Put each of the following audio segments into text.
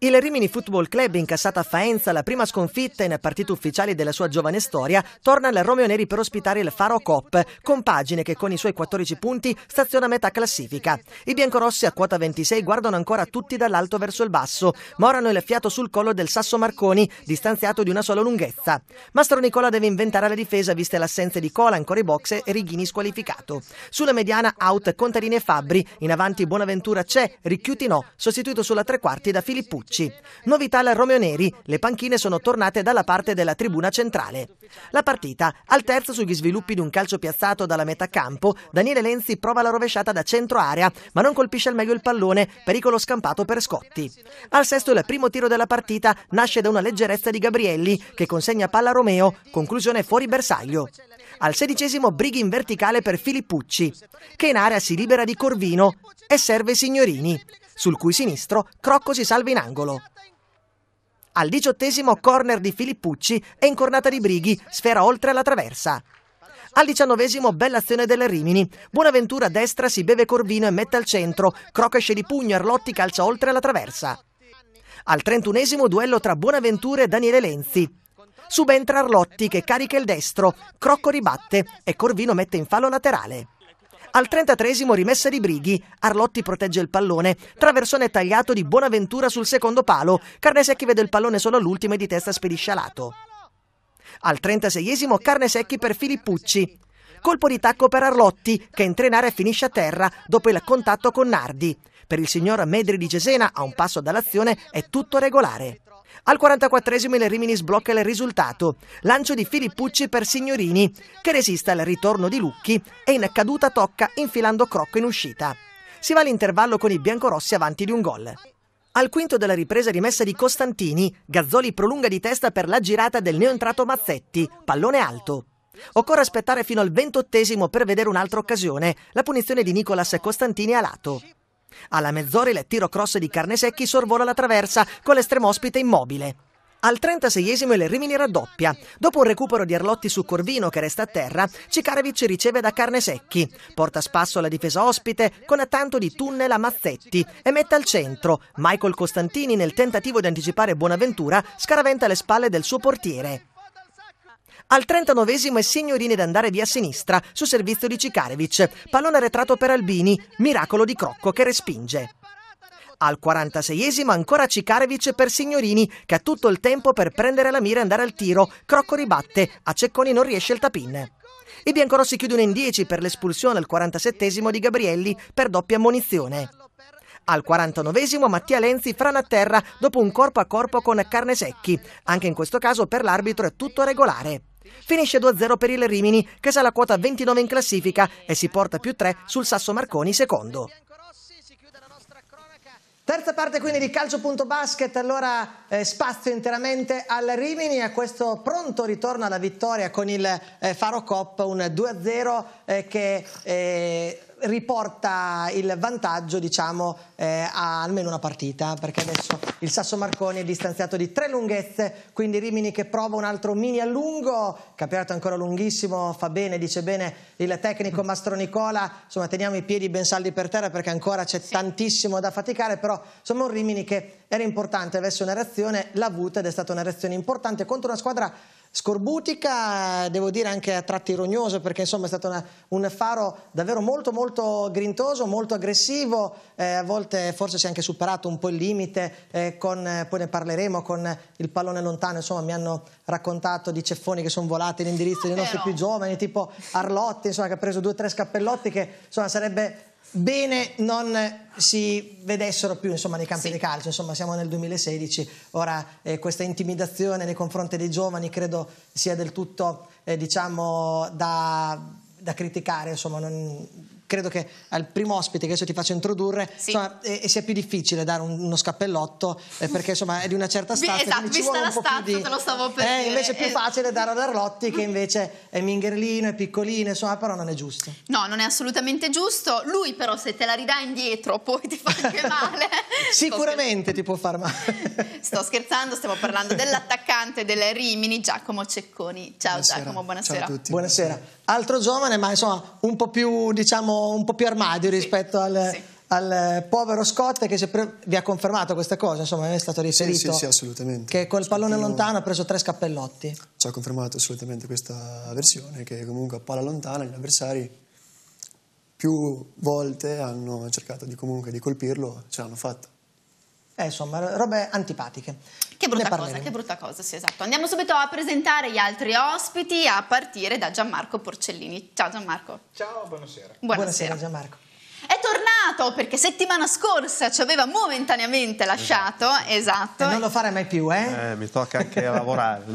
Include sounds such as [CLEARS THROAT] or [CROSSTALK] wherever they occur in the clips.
Il Rimini Football Club, incassata a Faenza la prima sconfitta in partite ufficiali della sua giovane storia, torna al Romeo Neri per ospitare il Faro Cop, compagine che con i suoi 14 punti staziona a metà classifica. I biancorossi a quota 26 guardano ancora tutti dall'alto verso il basso, morano il fiato sul collo del Sasso Marconi, distanziato di una sola lunghezza. Mastro Nicola deve inventare la difesa viste l'assenza di Cola, ancora i box e Righini squalificato. Sulla mediana out Contarini e Fabbri, in avanti Buonaventura c'è, Ricchiuti no, sostituito sulla tre quarti da Filippo Pucci. Novità alla Romeo Neri, le panchine sono tornate dalla parte della tribuna centrale. La partita, al terzo sugli sviluppi di un calcio piazzato dalla metà campo, Daniele Lenzi prova la rovesciata da centro area, ma non colpisce al meglio il pallone, pericolo scampato per Scotti. Al sesto il primo tiro della partita nasce da una leggerezza di Gabrielli, che consegna palla a Romeo, conclusione fuori bersaglio. Al sedicesimo brighi in verticale per Filippucci, che in area si libera di Corvino e serve Signorini sul cui sinistro Crocco si salva in angolo. Al diciottesimo corner di Filippucci e incornata di Brighi, sfera oltre la traversa. Al diciannovesimo bella azione delle Rimini, Buonaventura destra si beve Corvino e mette al centro, Crocco esce di pugno, e Arlotti calcia oltre la traversa. Al trentunesimo duello tra Buonaventura e Daniele Lenzi. Subentra Arlotti che carica il destro, Crocco ribatte e Corvino mette in fallo laterale. Al 33 rimessa di Brighi, Arlotti protegge il pallone, traversone tagliato di Bonaventura sul secondo palo, Carnesecchi vede il pallone solo all'ultimo e di testa spedisce alato. Al 36 Carnesecchi per Filippucci. Colpo di tacco per Arlotti, che entra in area e finisce a terra dopo il contatto con Nardi. Per il signor Medri di Cesena, a un passo dall'azione, è tutto regolare. Al 44esimo il Rimini sblocca il risultato, lancio di Filippucci per Signorini, che resiste al ritorno di Lucchi e in caduta tocca infilando Crocco in uscita. Si va all'intervallo con i biancorossi avanti di un gol. Al quinto della ripresa rimessa di Costantini, Gazzoli prolunga di testa per la girata del neoentrato Mazzetti, pallone alto. Occorre aspettare fino al ventottesimo per vedere un'altra occasione, la punizione di Nicolas Costantini a lato. Alla mezz'ora il tiro cross di Carnesecchi sorvola la traversa con l'estremo ospite immobile. Al 36esimo il Rimini raddoppia. Dopo un recupero di Arlotti su Corvino che resta a terra, Cicarevic riceve da Carnesecchi. Porta spasso alla difesa ospite con attanto di tunnel a Mazzetti e mette al centro. Michael Costantini nel tentativo di anticipare Buonaventura scaraventa le spalle del suo portiere. Al 39esimo è Signorine d'andare via a sinistra, su servizio di Cicarevic. Pallone arretrato per Albini, miracolo di Crocco che respinge. Al 46esimo ancora Cicarevic per Signorini, che ha tutto il tempo per prendere la mira e andare al tiro. Crocco ribatte, a Cecconi non riesce il tapin. I biancorossi chiudono in 10 per l'espulsione al 47esimo di Gabrielli per doppia ammonizione. Al 49esimo Mattia Lenzi frana a terra dopo un corpo a corpo con Carnesecchi. Anche in questo caso per l'arbitro è tutto regolare. Finisce 2-0 per il Rimini, che sa la quota 29 in classifica e si porta più 3 sul Sasso Marconi secondo. Terza parte quindi di calcio.basket, allora eh, spazio interamente al Rimini a questo pronto ritorno alla vittoria con il eh, Faro Cop, un 2-0 eh, che eh, riporta il vantaggio diciamo, eh, a almeno una partita perché adesso il Sasso Marconi è distanziato di tre lunghezze quindi Rimini che prova un altro mini allungo campionato ancora lunghissimo fa bene, dice bene il tecnico Mastro Nicola insomma teniamo i piedi ben saldi per terra perché ancora c'è tantissimo da faticare però insomma un Rimini che era importante avesse una reazione l'ha avuta ed è stata una reazione importante contro una squadra scorbutica, devo dire anche a tratti rognosa perché insomma è stato una, un faro davvero molto molto grintoso, molto aggressivo, eh, a volte forse si è anche superato un po' il limite, eh, con, eh, poi ne parleremo con il pallone lontano, insomma mi hanno raccontato di ceffoni che sono volati in indirizzo dei nostri più giovani, tipo Arlotti insomma, che ha preso due o tre scappellotti che insomma sarebbe bene non si vedessero più insomma, nei campi sì. di calcio, insomma, siamo nel 2016, ora eh, questa intimidazione nei confronti dei giovani credo sia del tutto eh, diciamo, da, da, criticare, insomma, non, credo che al primo ospite che adesso ti faccio introdurre sì. insomma, e, e sia più difficile dare un, uno scappellotto eh, perché insomma è di una certa stazza esatto, vista la stazza di... te lo stavo per eh, invece è più eh. facile dare ad Arlotti che mm. invece è mingherlino, è piccolino insomma però non è giusto no non è assolutamente giusto lui però se te la ridà indietro poi ti fa anche [LAUGHS] male sicuramente ti può far male sto scherzando stiamo parlando dell'attaccante delle Rimini Giacomo Cecconi ciao buonasera. Giacomo buonasera ciao a tutti buonasera altro giovane ma insomma un po' più diciamo un po' più armadio rispetto al... Sì al povero Scott che pre- vi ha confermato questa cosa, insomma è stato riferito. Sì, sì, sì assolutamente. Che col pallone lontano ha preso tre scappellotti. Ci ha confermato assolutamente questa versione che comunque a palla lontana gli avversari più volte hanno cercato di, comunque, di colpirlo, ce l'hanno fatta. Eh, insomma, robe antipatiche. Che brutta cosa, che brutta cosa, sì esatto. Andiamo subito a presentare gli altri ospiti a partire da Gianmarco Porcellini. Ciao Gianmarco. Ciao, buonasera. Buonasera, buonasera Gianmarco. È tornato perché settimana scorsa ci aveva momentaneamente lasciato, esatto. esatto. non lo fare mai più, eh? eh mi tocca anche lavorare. [LAUGHS]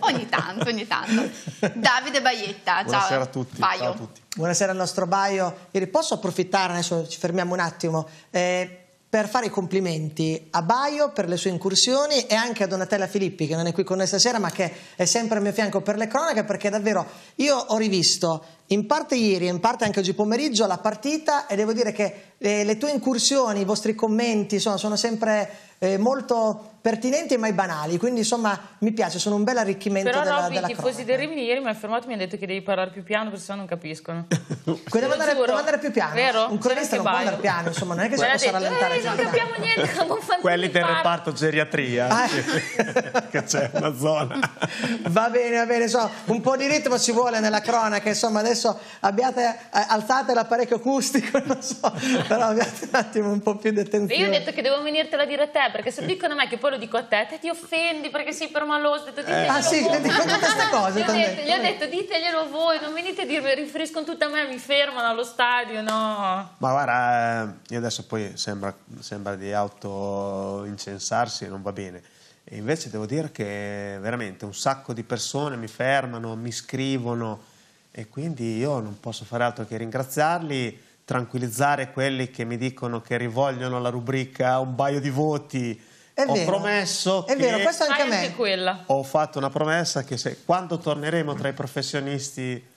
ogni tanto, ogni tanto. Davide Baietta, ciao. buonasera A tutti, ciao a tutti. Buonasera al nostro Baio. posso approfittare, adesso ci fermiamo un attimo. Eh, per fare i complimenti a Baio per le sue incursioni e anche a Donatella Filippi che non è qui con noi stasera ma che è sempre al mio fianco per le cronache perché davvero io ho rivisto in parte ieri e in parte anche oggi pomeriggio la partita e devo dire che eh, le tue incursioni, i vostri commenti insomma, sono sempre eh, molto pertinenti ma banali, quindi insomma mi piace, sono un bel arricchimento Però della, Robby, della i tifosi del Rimini ieri mi ha fermato e mi ha detto che devi parlare più piano perché sennò non capiscono. [LAUGHS] devo, andare, andare più piano, Vero? un cronista cioè, non può andare piano, insomma non è che si possa rallentare. Eh, non capiamo niente, non Quelli del parlo. reparto geriatria, ah. che c'è una zona. Va bene, va bene, insomma un po' di ritmo ci vuole nella cronaca, insomma adesso abbiate, eh, alzate l'apparecchio acustico, [LAUGHS] non so, però abbiate un attimo un po' più di attenzione. Io ho detto che devo venirtela dire a te perché se dicono a me che poi lo dico a te, te ti offendi perché sei permaloso. eh, ah sì, ti dico tutte queste cose. gli, ho detto, gli ho detto, diteglielo voi, non venite a dirmi, riferiscono tutta a me, mi fermano allo stadio, no. Ma guarda, eh, io adesso poi sembra, sembra di auto-incensarsi e non va bene. E invece devo dire che veramente un sacco di persone mi fermano, mi scrivono e quindi io non posso fare altro che ringraziarli, tranquillizzare quelli che mi dicono che rivogliono la rubrica un paio di voti è ho vero. promesso. È vero, questo anche a me. Anche quella. Ho fatto una promessa che se, quando torneremo tra i professionisti.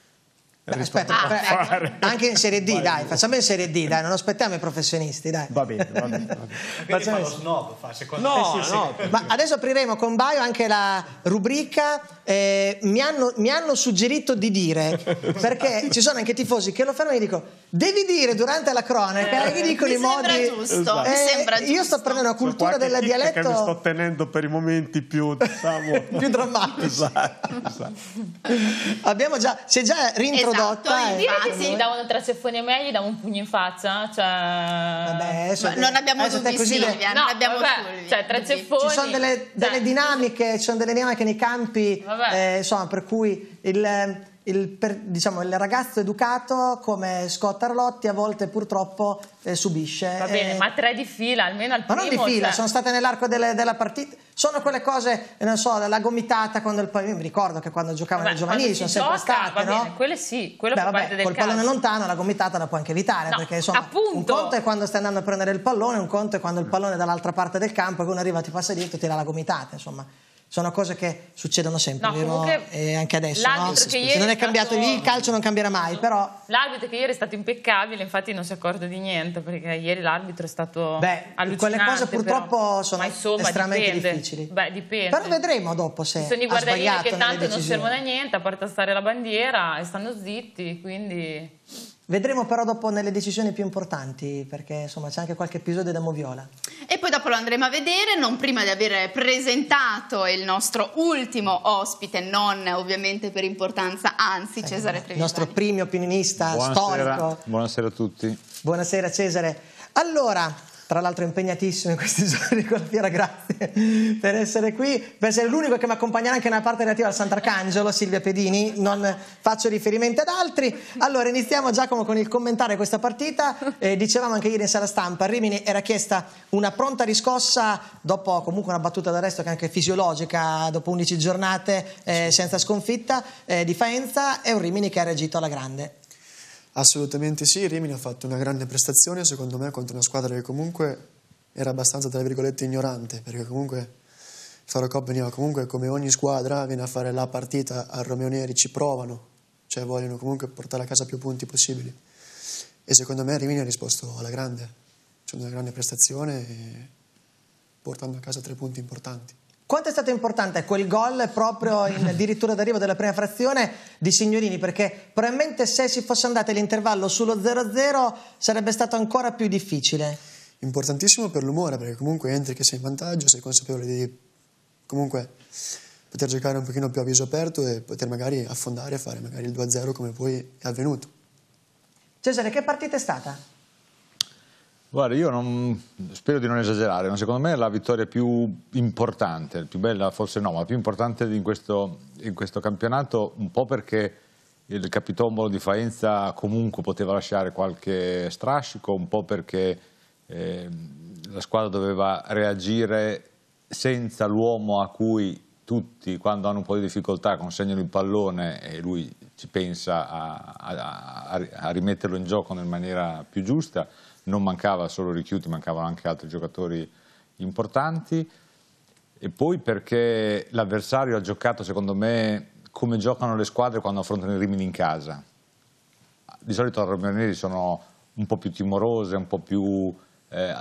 Beh, aspetta, ah, fare... anche in Serie D, dai, facciamo in Serie D, dai, non aspettiamo i professionisti, dai. Va bene, va bene. Va bene. [LAUGHS] Facciamo lo snob, fa, secondo no, me. Sì, no, sì. Ma adesso apriremo con Baio anche la rubrica eh, mi, hanno, mi, hanno, suggerito di dire, [LAUGHS] perché ci sono anche tifosi che lo fanno e dico Devi dire durante la cronaca eh, i ridicoli modi. Esatto. Sembra giusto, esatto. eh, sembra giusto. Io sto prendendo una cultura della dialetto. Che mi sto tenendo per i momenti più, diciamo, [LAUGHS] più drammatici. Esatto, esatto. Già, si è già reintrodotta. Esatto, eh. Infatti, gli davano tre ceffoni a me, gli davo un pugno in faccia. Eh, cioè... Vabbè, so, non abbiamo eh, dubbi, Silvia. No, non abbiamo vabbè, dubbi. Cioè, tre Ci sono delle, delle, dinamiche, ci sono delle dinamiche nei campi, eh, insomma, per cui il il, per, diciamo, il, ragazzo educato come Scott Arlotti a volte purtroppo eh, subisce. Va bene, eh, ma tre di fila, almeno al ma primo. Ma non di fila, cioè... sono state nell'arco delle, della partita. Sono quelle cose, non so, la gomitata quando il pallone. Mi ricordo che quando giocavano i giovanili sono sempre gioca, state, no? Bene, quelle sì, quello Beh, vabbè, del col caso. pallone lontano la gomitata la può anche evitare, no, perché insomma, appunto. un conto è quando stai andando a prendere il pallone, un conto è quando il pallone è dall'altra parte del campo e uno arriva ti passa dietro e tira la gomitata, insomma sono cose che succedono sempre, no, comunque, e anche adesso. No? Se non è, cambiato stato... il calcio non cambierà mai, esatto. però... L'arbitro che ieri è stato impeccabile, infatti non si è di niente, perché ieri l'arbitro è stato Beh, allucinante. quelle cose purtroppo però. sono insomma, estremamente dipende. difficili. Beh, dipende. Però vedremo dopo se Ci sono i guardiani che tanto non servono a niente, a parte a stare la bandiera, e stanno zitti, quindi... Vedremo però dopo nelle decisioni più importanti, perché insomma c'è anche qualche episodio da Moviola. E poi dopo lo andremo a vedere, non prima di aver presentato il nostro ultimo ospite, non ovviamente per importanza, anzi eh, Cesare Trevisani. Il nostro primo opinionista Buonasera. storico. Buonasera a tutti. Buonasera Cesare. Allora, tra l'altro impegnatissimo in questi [LAUGHS] giorni con la grazie per essere qui, per essere l'unico che mi accompagnerà anche nella parte relativa al Sant'Arcangelo, Silvia Pedini, non faccio riferimento ad altri. Allora iniziamo Giacomo con il commentare questa partita, eh, dicevamo anche ieri in sala stampa, a Rimini era chiesta una pronta riscossa dopo comunque una battuta d'arresto che è anche fisiologica, dopo 11 giornate eh, senza sconfitta eh, di Faenza, è un Rimini che ha reagito alla grande. Assolutamente sì, Rimini ha fatto una grande prestazione secondo me contro una squadra che comunque era abbastanza tra virgolette ignorante perché comunque il Faro Cop veniva comunque come ogni squadra viene a fare la partita al Romeo Neri, ci provano, cioè vogliono comunque portare a casa più punti possibili e secondo me Rimini ha risposto alla grande, facendo cioè una grande prestazione e portando a casa tre punti importanti. Quanto è stato importante quel gol proprio in [LAUGHS] addirittura d'arrivo della prima frazione di Signorini? Perché probabilmente se si fosse andato all'intervallo sullo 0-0 sarebbe stato ancora più difficile. Importantissimo per l'umore, perché comunque entri che sei in vantaggio, sei consapevole di comunque poter giocare un pochino più a viso aperto e poter magari affondare e fare magari il 2-0 come poi è avvenuto. Cesare, che partita è stata? Guarda, io non, spero di non esagerare, ma secondo me la vittoria più importante, più bella forse no, ma la più importante in questo, in questo campionato, un po' perché il capitombolo di Faenza comunque poteva lasciare qualche strascico, un po' perché eh, la squadra doveva reagire senza l'uomo a cui tutti quando hanno un po' di difficoltà consegnano il pallone e lui ci pensa a, a, a rimetterlo in gioco nella maniera più giusta non mancava solo Richiuti, mancavano anche altri giocatori importanti e poi perché l'avversario ha giocato secondo me come giocano le squadre quando affrontano i Rimini in casa di solito le Romaneri sono un po' più timorose, un po' più eh,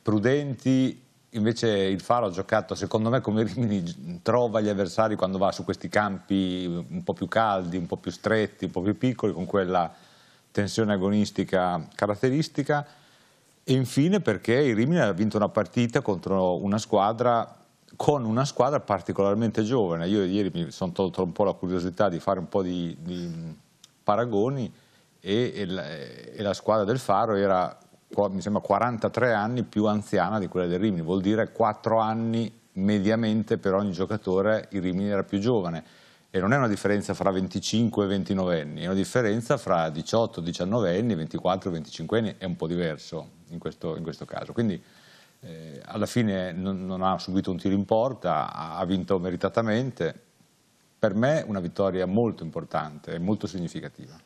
prudenti invece il Faro ha giocato secondo me come Rimini trova gli avversari quando va su questi campi un po' più caldi, un po' più stretti, un po' più piccoli con quella tensione agonistica caratteristica e infine perché il Rimini ha vinto una partita contro una squadra con una squadra particolarmente giovane. Io ieri mi sono tolto un po' la curiosità di fare un po' di, di paragoni e, e, la, e, la, squadra del Faro era, mi sembra, 43 anni più anziana di quella del Rimini, vuol dire 4 anni mediamente per ogni giocatore il Rimini era più giovane e non è una differenza fra 25 e 29 anni, è una differenza fra 18, e 19 anni, 24, e 25 anni, è un po' diverso in questo, in questo caso. Quindi eh, alla fine non, non, ha subito un tiro in porta, ha, ha vinto meritatamente, per me una vittoria molto importante e molto significativa.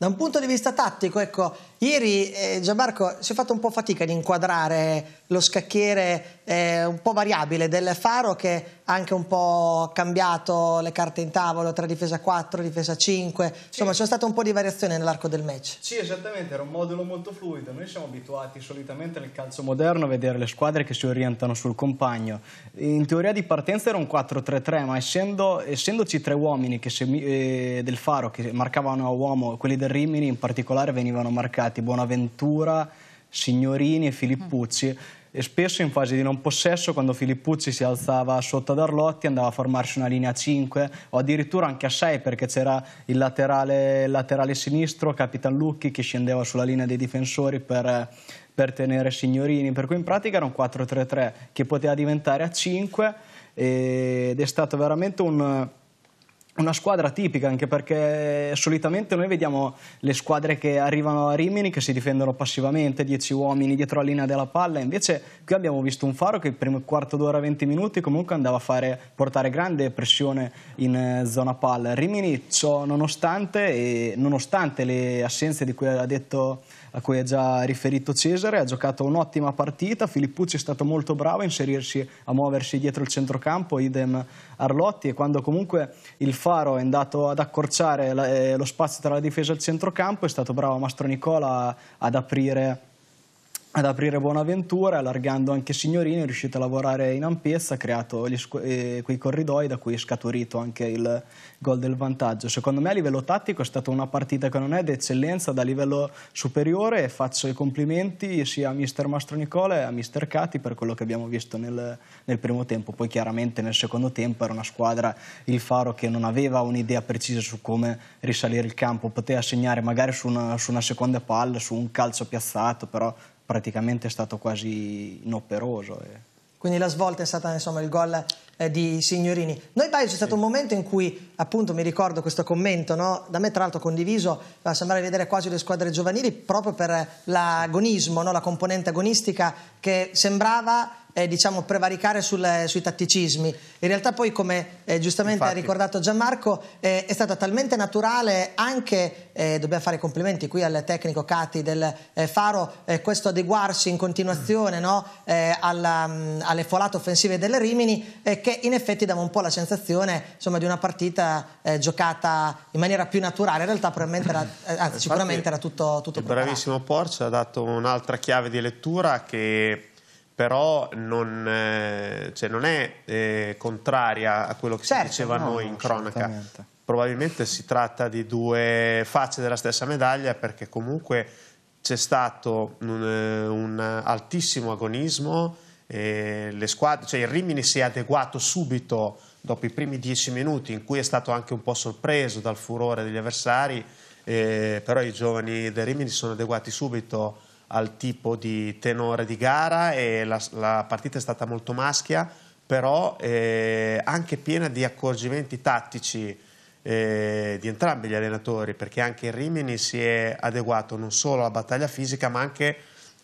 Da un punto di vista tattico, ecco, ieri eh, Gianmarco si è fatto un po' fatica di inquadrare lo scacchiere eh, un po' variabile del Faro che ha anche un po' cambiato le carte in tavolo tra difesa 4 e difesa 5, sì. insomma c'è stata un po' di variazione nell'arco del match. Sì esattamente, era un modulo molto fluido, noi siamo abituati solitamente nel calcio moderno a vedere le squadre che si orientano sul compagno, in teoria di partenza era un 4-3-3 ma essendo, essendoci tre uomini se, eh, del Faro che marcavano a uomo, quelli del Rimini in particolare venivano marcati Buonaventura Signorini e Filippucci mm e spesso in fase di non possesso quando Filippucci si alzava sotto ad Arlotti andava a formarsi una linea 5 o addirittura anche a 6 perché c'era il laterale, laterale sinistro, Capitan Lucchi che scendeva sulla linea dei difensori per, per tenere Signorini, per cui in pratica era un 4-3-3 che poteva diventare a 5 ed è stato veramente un una squadra tipica anche perché solitamente noi vediamo le squadre che arrivano a Rimini che si difendono passivamente, 10 uomini dietro la linea della palla, invece qui abbiamo visto un Faro che il primo quarto d'ora, 20 minuti comunque andava a fare, portare grande pressione in eh, zona palla. Rimini ciò nonostante, e nonostante le assenze di cui ha detto a cui ha già riferito Cesare, ha giocato un'ottima partita, Filippucci è stato molto bravo a inserirsi, a muoversi dietro il centrocampo, idem Arlotti e quando comunque il Faro è andato ad accorciare eh, lo spazio tra la difesa e il centrocampo è stato bravo Mastro Nicola ad aprire ad aprire Buonaventura, allargando anche Signorini, è riuscito a lavorare in ampiezza, ha creato eh, quei corridoi da cui è scaturito anche il gol del vantaggio. Secondo me a livello tattico è stata una partita che non è d'eccellenza da livello superiore e faccio i complimenti sia a mister Mastro Nicola e a mister Cati per quello che abbiamo visto nel, nel primo tempo. Poi chiaramente nel secondo tempo era una squadra, il Faro, che non aveva un'idea precisa su come risalire il campo, poteva segnare magari su una, su una seconda palla, su un calcio piazzato, però praticamente è stato quasi inoperoso. E... Eh. Quindi la svolta è stata insomma, il gol eh, di Signorini. Noi Baio c'è stato sì. un momento in cui appunto mi ricordo questo commento, no? da me tra l'altro condiviso, eh, sembrare vedere quasi le squadre giovanili proprio per l'agonismo, no? la componente agonistica che sembrava eh, diciamo, prevaricare sul, eh, sui tatticismi. In realtà poi, come eh, giustamente Infatti. ha ricordato Gianmarco, eh, è stata talmente naturale anche, eh, dobbiamo fare complimenti qui al tecnico Cati del eh, Faro, questo adeguarsi in continuazione no, alla, mh, mm, alle folate offensive delle Rimini, che in effetti dava un po' la sensazione insomma, di una partita giocata in maniera più naturale. In realtà probabilmente era, anzi, sicuramente era tutto, tutto il preparato. bravissimo Porcio ha dato un'altra chiave di lettura che però non, eh, cioè non è eh, contraria a quello che certo, si diceva no, noi in cronaca. Probabilmente si tratta di due facce della stessa medaglia perché comunque c'è stato un, eh, un altissimo agonismo, squadre, cioè il Rimini si è adeguato subito dopo i primi dieci minuti in cui è stato anche un po' sorpreso dal furore degli avversari, eh, però i giovani del Rimini si sono adeguati subito al tipo di tenore di gara e la, la partita è stata molto maschia, però eh, anche piena di accorgimenti tattici eh, di entrambi gli allenatori, perché anche il Rimini si è adeguato non solo alla battaglia fisica, ma anche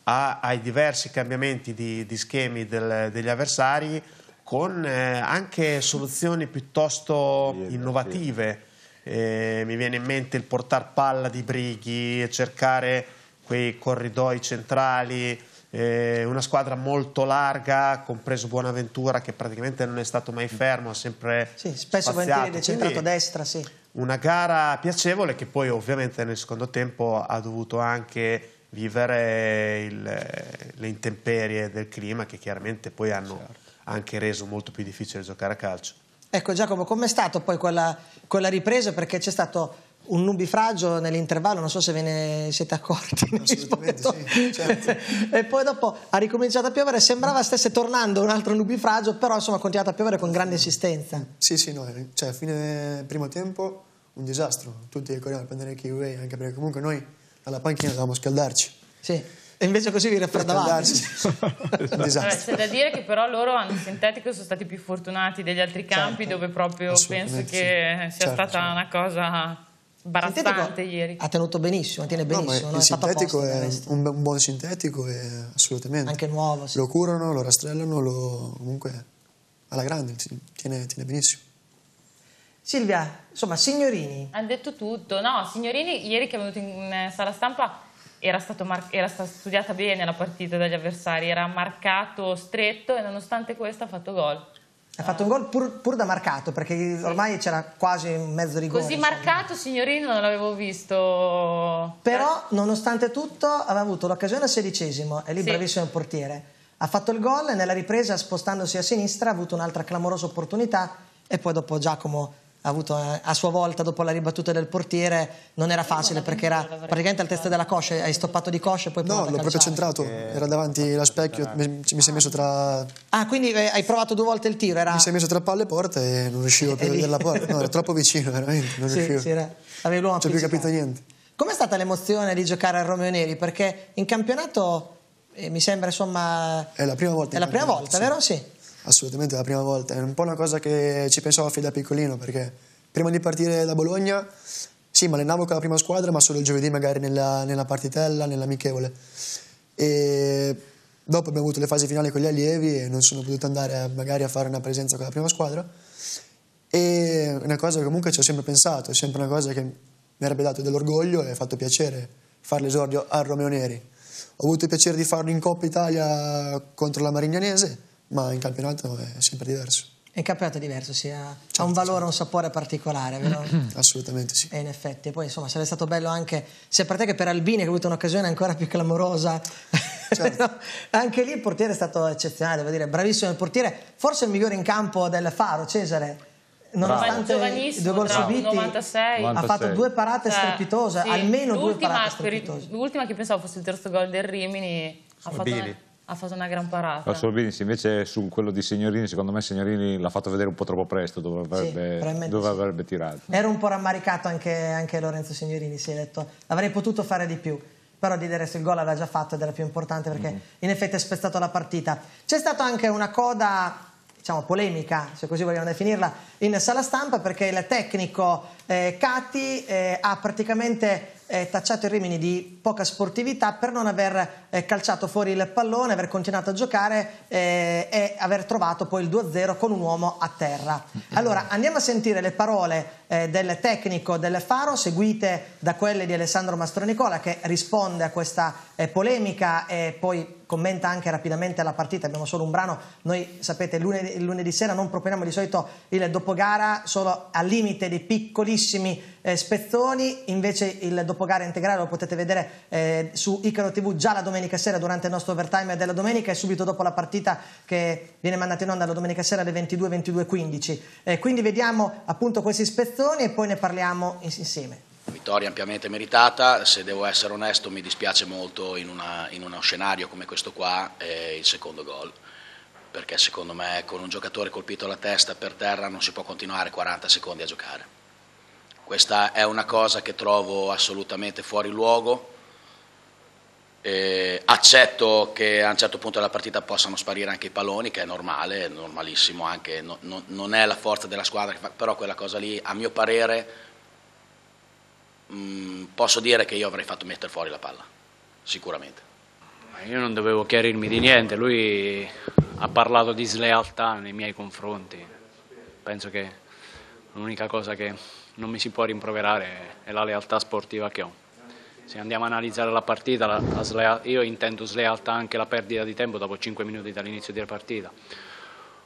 a, ai diversi cambiamenti di, di schemi del, degli avversari, con eh, anche soluzioni piuttosto innovative. Eh, mi viene in mente il portar palla di Brighi, cercare quei corridoi centrali, eh, una squadra molto larga, compreso Buonaventura che praticamente non è stato mai fermo, ha sempre sì, spesso volentieri decentrato a destra, sì. Una gara piacevole che poi ovviamente nel secondo tempo ha dovuto anche vivere il, le intemperie del clima che chiaramente poi hanno certo. anche reso molto più difficile giocare a calcio. Ecco Giacomo, com'è stato poi quella, quella ripresa? Perché c'è stato un nubifragio nell'intervallo, non so se ve ne siete accorti. Assolutamente, Sì, certo. e poi dopo ha ricominciato a piovere, sembrava stesse tornando un altro nubifragio, però insomma ha continuato a piovere con grande insistenza. Sì, sì, no, eh, cioè a fine primo tempo un disastro, tutti correvano a prendere kiwi, anche perché comunque noi alla panchina dovevamo scaldarci. Sì. E invece così vi raffreddavate. esatto. [LAUGHS] C'è da dire che però loro hanno sintetico sono stati più fortunati degli altri campi certo. dove proprio penso che sì. sia certo, stata certo. una cosa imbarazzante ieri. Ha tenuto benissimo, tiene benissimo. No, il sintetico è, posto, è un, buon sintetico, è assolutamente. Anche nuovo. Sì. Lo curano, lo rastrellano, lo, comunque alla grande, tiene, tiene benissimo. Silvia, insomma, Signorini. Ha detto tutto. No, Signorini ieri che è venuto in eh, sala stampa era, era, stata studiata bene la partita dagli avversari, era marcato stretto e nonostante questo ha fatto gol. Ha fatto un gol pur, pur da marcato, perché sì. ormai c'era quasi mezzo rigore. Così marcato, signorino, non l'avevo visto. Però, eh. nonostante tutto, aveva avuto l'occasione al sedicesimo, e lì sì. bravissimo il portiere. Ha fatto il gol e nella ripresa, spostandosi a sinistra, ha avuto un'altra clamorosa opportunità e poi dopo Giacomo avuto eh, a sua volta dopo la ribattuta del portiere non era facile perché era praticamente al testa della coscia hai stoppato di coscia e poi no l'ho proprio centrato era davanti allo specchio mi, mi si è messo tra ah quindi eh, hai provato due volte il tiro era... mi si è messo tra palle e porta e non riuscivo [LAUGHS] più a vedere la porta no era troppo vicino veramente non sì, riuscivo sì, era... avevi l'uomo non ci ho più capito niente com'è stata l'emozione di giocare al Romeo Neri perché in campionato eh, mi sembra insomma è la prima volta è la prima volta sì. vero? sì assolutamente la prima volta. È un po' una cosa che ci pensavo fin da piccolino perché prima di partire da Bologna, sì, mi allenavo con la prima squadra, ma solo il giovedì magari nella, nella partitella, nell'amichevole. E dopo abbiamo avuto le fasi finali con gli allievi e non sono potuto andare a, magari a fare una presenza con la prima squadra. E una cosa che comunque ci ho sempre pensato, è sempre una cosa che mi avrebbe dato dell'orgoglio e fatto piacere fare l'esordio al Romeo Neri. Ho avuto il piacere di farlo in Coppa Italia contro la Marignanese ma in campionato è sempre diverso. E il campionato è diverso, sì, ha, certo, un valore, certo. un sapore particolare, vero? [CLEARS THROAT] Assolutamente sì. E in effetti, poi insomma sarebbe stato bello anche, sia per te che per Albini che ha avuto un'occasione ancora più clamorosa. Certo. [LAUGHS] Anche lì il portiere è stato eccezionale, devo dire, bravissimo il portiere, forse il migliore in campo del Faro, Cesare. Nonostante i due gol subiti, 96. ha fatto due parate cioè, strepitose, sì, almeno due parate strepitose. L'ultima che pensavo fosse il terzo gol del Rimini, ha fatto, ha fatto una gran parata. La Sorbini invece su quello di Signorini, secondo me Signorini l'ha fatto vedere un po' troppo presto, dove avrebbe, sì, dove avrebbe tirato. ero un po' rammaricato anche, anche Lorenzo Signorini, si è detto avrei potuto fare di più. Però di del resto il gol l'aveva già fatto ed era più importante perché mm -hmm. in effetti ha spezzato la partita. C'è stata anche una coda diciamo, polemica, se così vogliamo definirla, in sala stampa perché il tecnico eh, Cati eh, ha praticamente eh, tacciato i Rimini di poca sportività per non aver eh, calciato fuori il pallone, aver continuato a giocare eh, e aver trovato poi il 2-0 con un uomo a terra. Allora andiamo a sentire le parole eh, del tecnico del Faro, seguite da quelle di Alessandro Mastronicola che risponde a questa eh, polemica e poi commenta anche rapidamente la partita, abbiamo solo un brano, noi sapete lunedì, lunedì sera non proponiamo di solito il dopogara solo al limite dei piccolissimi eh, spezzoni, invece il dopogara integrale lo potete vedere eh, su Icaro TV già la domenica sera durante il nostro overtime della domenica e subito dopo la partita che viene mandata in onda la domenica sera alle 22, 22, eh, quindi vediamo appunto questi spezzoni e poi ne parliamo insieme. Vittoria ampiamente meritata, se devo essere onesto mi dispiace molto in, una, in uno scenario come questo qua eh, il secondo gol, perché secondo me con un giocatore colpito alla testa per terra non si può continuare 40 secondi a giocare. Questa è una cosa che trovo assolutamente fuori luogo. Eh, accetto che a un certo punto della partita possano sparire anche i palloni, che è normale, normalissimo anche, no, no, non è la forza della squadra, però quella cosa lì a mio parere Mm, posso dire che io avrei fatto mettere fuori la palla, sicuramente. Io non dovevo chiarirmi di niente, lui ha parlato di slealtà nei miei confronti. Penso che l'unica cosa che non mi si può rimproverare è la lealtà sportiva che ho. Se andiamo a analizzare la partita, la, la slea, io intendo slealtà anche la perdita di tempo dopo 5 minuti dall'inizio della partita,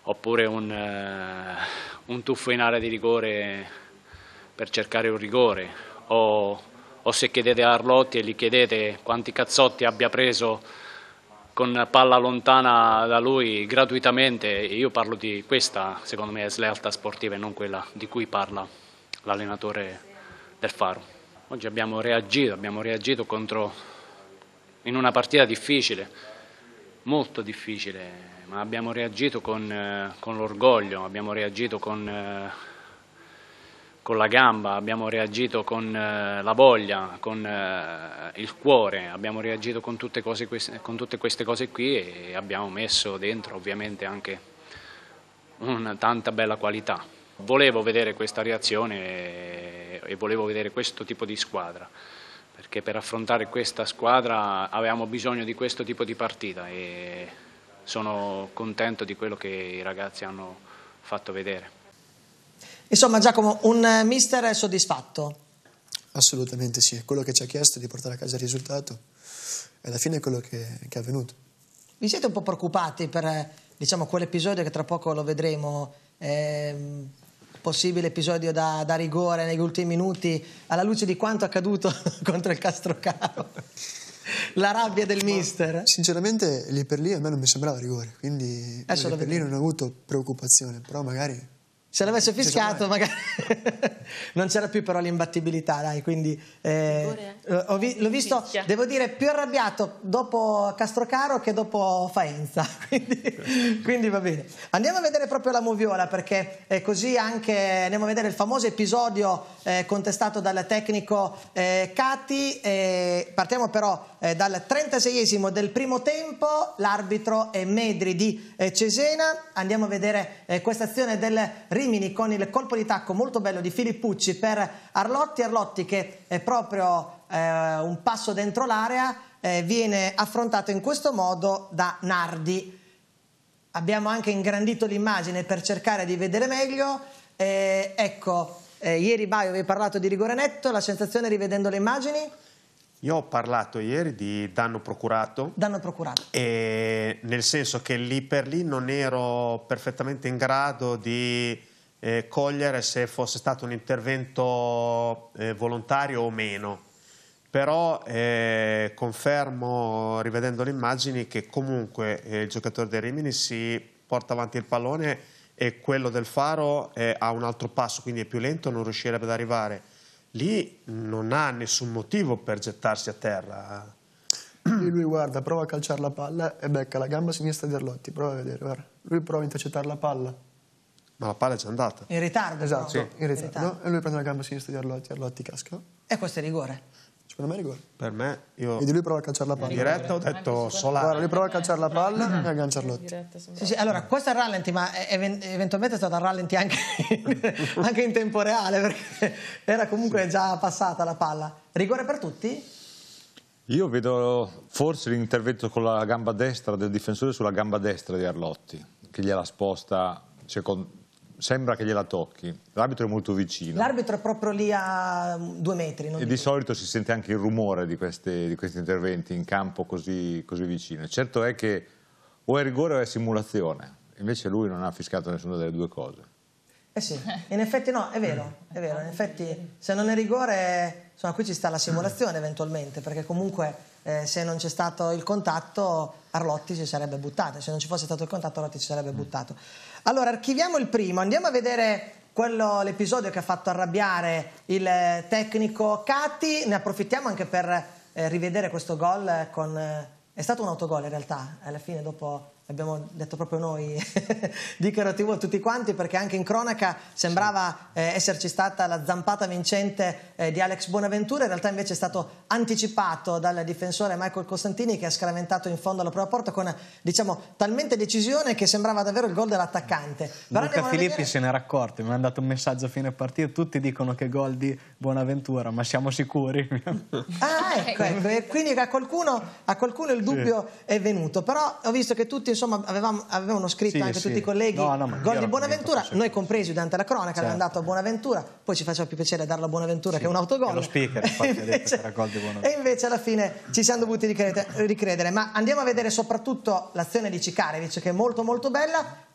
oppure un, eh, un tuffo in area di rigore per cercare un rigore, o, o se chiedete a Arlotti e gli chiedete quanti cazzotti abbia preso con palla lontana da lui gratuitamente, io parlo di questa, secondo me, è slealtà sportiva e non quella di cui parla l'allenatore del Faro. Oggi abbiamo reagito, abbiamo reagito contro, in una partita difficile, molto difficile, ma abbiamo reagito con, eh, con l'orgoglio, abbiamo reagito con... Eh, con la gamba, abbiamo reagito con eh, la voglia, con eh, il cuore, abbiamo reagito con tutte, cose, con tutte, queste cose qui e abbiamo messo dentro ovviamente anche una tanta bella qualità. Volevo vedere questa reazione e, e volevo vedere questo tipo di squadra perché per affrontare questa squadra avevamo bisogno di questo tipo di partita e sono contento di quello che i ragazzi hanno fatto vedere. Insomma, Giacomo, un eh, mister soddisfatto? Assolutamente sì, è quello che ci ha chiesto di portare a casa il risultato e alla fine è quello che, che è avvenuto. Vi siete un po' preoccupati per eh, diciamo, quell'episodio che tra poco lo vedremo? Ehm possibile episodio da, da, rigore negli ultimi minuti alla luce di quanto accaduto [LAUGHS] contro il Castrocaro [LAUGHS] la rabbia del Ma, mister sinceramente lì per lì a me non mi sembrava rigore quindi Adesso lì per lì non ho avuto preoccupazione però magari se l'avesse fischiato magari [LAUGHS] non c'era più però l'imbattibilità dai quindi eh, eh. eh vi, l'ho visto devo dire più arrabbiato dopo Castrocaro che dopo Faenza [LAUGHS] quindi, quindi, va bene andiamo a vedere proprio la moviola perché così anche andiamo a vedere il famoso episodio eh, contestato dal tecnico eh, Cati partiamo però eh, dal 36esimo del primo tempo l'arbitro è Medri di Cesena andiamo a vedere questa azione del rinforzamento Silmini con il colpo di tacco molto bello di Filippucci per Arlotti, Arlotti che è proprio eh, un passo dentro l'area eh, viene affrontato in questo modo da Nardi. Abbiamo anche ingrandito l'immagine per cercare di vedere meglio, eh, ecco, eh, ieri Baio vi avevi parlato di rigore netto, la sensazione rivedendo le immagini? Io ho parlato ieri di danno procurato. Danno procurato. nel senso che lì per lì non ero perfettamente in grado di eh, cogliere se fosse stato un intervento eh, volontario o meno. Però eh, confermo, rivedendo le immagini, che comunque eh, il giocatore dei Rimini si porta avanti il pallone e quello del Faro eh, ha un altro passo, quindi è più lento, non riuscirebbe ad arrivare. Lì non ha nessun motivo per gettarsi a terra. Lì lui guarda, prova a calciare la palla e becca la gamba sinistra di Arlotti, prova a vedere, guarda. Lui prova a intercettare la palla, ma la palla è già andata. In ritardo. Esatto, sì. in ritardo. In ritardo. E lui prende la gamba sinistra di Arlotti, Arlotti casca. E questo è rigore? Secondo me è rigore. Per me, io... Vedi, lui prova a calciare la palla. In diretta ho detto Solari. Guarda, lui prova a calciare la palla mm e aggancia Arlotti. Sì, sì, allora, questo è il rallenti, ma eventualmente è stato il rallenti anche in, [LAUGHS] anche in tempo reale, perché era comunque sì. già passata la palla. Rigore per tutti? Io vedo forse l'intervento con la gamba destra del difensore sulla gamba destra di Arlotti, che gliela sposta, secondo, sembra che gliela tocchi. L'arbitro è molto vicino. L'arbitro è proprio lì a mm, due metri. e di più. solito si sente anche il rumore di, queste, di questi interventi in campo così, così vicino. E certo è che o è rigore o è simulazione. Invece lui non ha fiscato nessuna delle due cose. Eh sì, in effetti no, è vero, è vero. In effetti se non è rigore insomma, qui ci sta la simulazione eventualmente, perché comunque eh, se non c'è stato il contatto Arlotti si sarebbe buttato, se non ci fosse stato il contatto Arlotti si sarebbe mm. buttato. Allora, archiviamo il primo, andiamo a vedere quello, l'episodio che ha fatto arrabbiare il eh, tecnico Cati, ne approfittiamo anche per eh, rivedere questo gol con... Eh, è stato un autogol in realtà, alla fine dopo abbiamo detto proprio noi, [LAUGHS] Dichero TV a tutti quanti, perché anche in cronaca sembrava eh, esserci stata la zampata vincente eh, di Alex Bonaventura, in realtà invece è stato anticipato dal difensore Michael Costantini che ha scaraventato in fondo alla propria porta con diciamo talmente decisione che sembrava davvero il gol dell'attaccante. Luca Filippi vedere... se n'era accorto, mi ha mandato un messaggio a fine partita, tutti dicono che gol di Bonaventura, ma siamo sicuri. [LAUGHS] ah, ecco, ecco. quindi a qualcuno, a qualcuno il dubbio sì. è venuto, però ho visto che tutti insomma avevamo, avevano scritto sì, anche sì. tutti i colleghi no, no, gol di Buonaventura, noi compresi durante la cronaca, certo. andato a Buonaventura, poi ci faceva più piacere darlo a Buonaventura sì, che un autogol. lo speaker [LAUGHS] infatti invece, era gol di E invece alla fine ci siamo dovuti ricredere, ricredere. ma andiamo a vedere soprattutto l'azione di Cicarevic che è molto molto bella